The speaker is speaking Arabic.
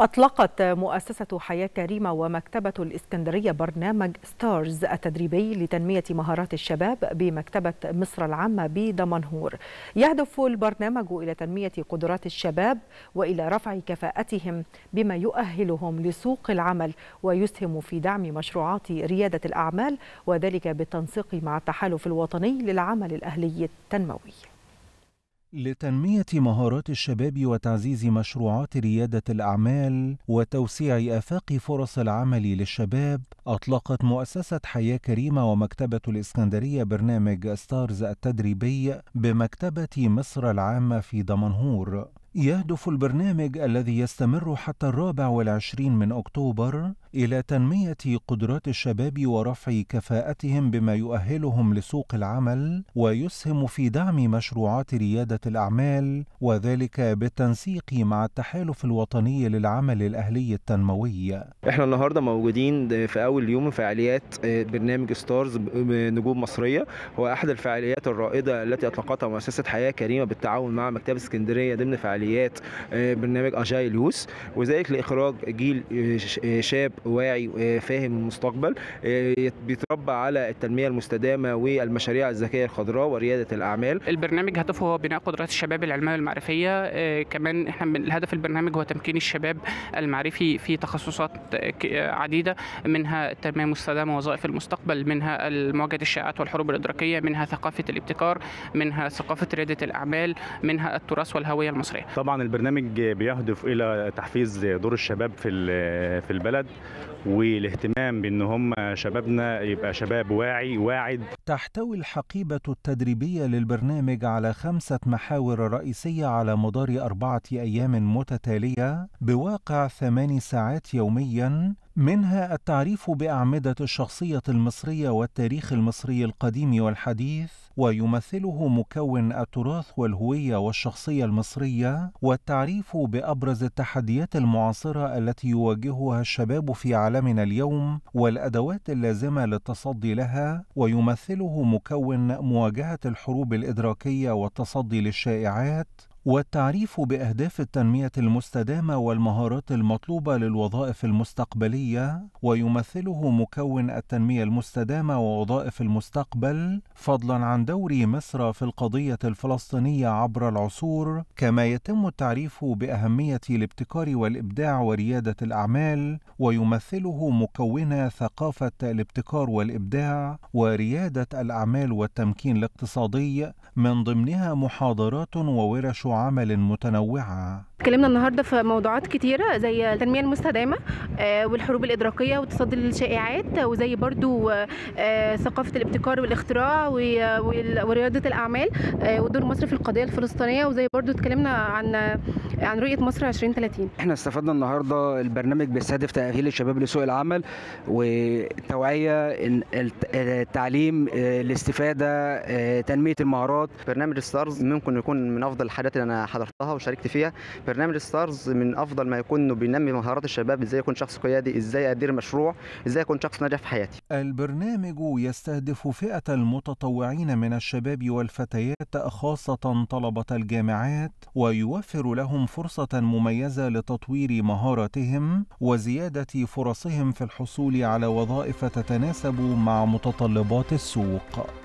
أطلقت مؤسسة حياة كريمة ومكتبة الإسكندرية برنامج ستارز التدريبي لتنمية مهارات الشباب بمكتبة مصر العامة بدمنهور يهدف البرنامج إلى تنمية قدرات الشباب وإلى رفع كفاءتهم بما يؤهلهم لسوق العمل ويسهم في دعم مشروعات ريادة الأعمال وذلك بالتنسيق مع التحالف الوطني للعمل الأهلي التنموي لتنمية مهارات الشباب وتعزيز مشروعات ريادة الأعمال وتوسيع آفاق فرص العمل للشباب، أطلقت مؤسسة حياة كريمة ومكتبة الإسكندرية برنامج ستارز التدريبي بمكتبة مصر العامة في دمنهور. يهدف البرنامج الذي يستمر حتى الرابع والعشرين من أكتوبر إلى تنمية قدرات الشباب ورفع كفاءتهم بما يؤهلهم لسوق العمل ويسهم في دعم مشروعات ريادة الأعمال وذلك بالتنسيق مع التحالف الوطني للعمل الأهلي التنموي احنا النهاردة موجودين في أول يوم فعاليات آه، برنامج ستارز نجوم مصرية هو أحد الفعاليات الرائدة التي أطلقتها مؤسسة حياة كريمة بالتعاون مع مكتبة اسكندرية ضمن فعاليات آه، برنامج أجايل يوس وذلك لإخراج جيل آه، شاب واعي آه، فاهم المستقبل آه، بيتربى على التنميه المستدامه والمشاريع الذكيه الخضراء ورياده الاعمال البرنامج هدفه هو بناء قدرات الشباب العلميه والمعرفيه آه، كمان احنا الهدف البرنامج هو تمكين الشباب المعرفي في تخصصات عديده منها التنميه المستدامه وظائف المستقبل منها مواجهه الشائعات والحروب الادراكيه منها ثقافه الابتكار منها ثقافه رياده الاعمال منها التراث والهويه المصريه طبعا البرنامج بيهدف الى تحفيز دور الشباب في في البلد والاهتمام بان هم شبابنا يبقى شباب واعي واعد تحتوي الحقيبه التدريبيه للبرنامج على خمسه محاور رئيسيه على مدار اربعه ايام متتاليه بواقع ثمان ساعات يوميا منها التعريف باعمده الشخصيه المصريه والتاريخ المصري القديم والحديث ويمثله مكون التراث والهويه والشخصيه المصريه والتعريف بابرز التحديات المعاصره التي يواجهها الشباب في عالمنا اليوم والادوات اللازمه للتصدي لها ويمثله مكون مواجهه الحروب الادراكيه والتصدي للشائعات والتعريف باهداف التنميه المستدامه والمهارات المطلوبه للوظائف المستقبليه ويمثله مكون التنميه المستدامه ووظائف المستقبل فضلا عن دور مصر في القضيه الفلسطينيه عبر العصور كما يتم التعريف باهميه الابتكار والابداع ورياده الاعمال ويمثله مكون ثقافه الابتكار والابداع ورياده الاعمال والتمكين الاقتصادي من ضمنها محاضرات وورش عمل متنوعة اتكلمنا النهاردة في موضوعات كتيرة زي التنمية المستدامة آه، والحروب الإدراكية والتصدي للشائعات وزي برضو آه، ثقافة الابتكار والاختراع وريادة الأعمال آه، ودور مصر في القضية الفلسطينية وزي برضو اتكلمنا عن عن رؤية مصر 2030 احنا استفدنا النهاردة البرنامج بيستهدف تأهيل الشباب لسوق العمل والتوعية التعليم الاستفادة تنمية المهارات برنامج ستارز ممكن يكون من أفضل الحاجات انا حضرتها وشاركت فيها برنامج ستارز من افضل ما يكون انه بينمي مهارات الشباب ازاي يكون شخص قيادي ازاي ادير مشروع ازاي اكون شخص ناجح في حياتي البرنامج يستهدف فئه المتطوعين من الشباب والفتيات خاصه طلبه الجامعات ويوفر لهم فرصه مميزه لتطوير مهاراتهم وزياده فرصهم في الحصول على وظائف تتناسب مع متطلبات السوق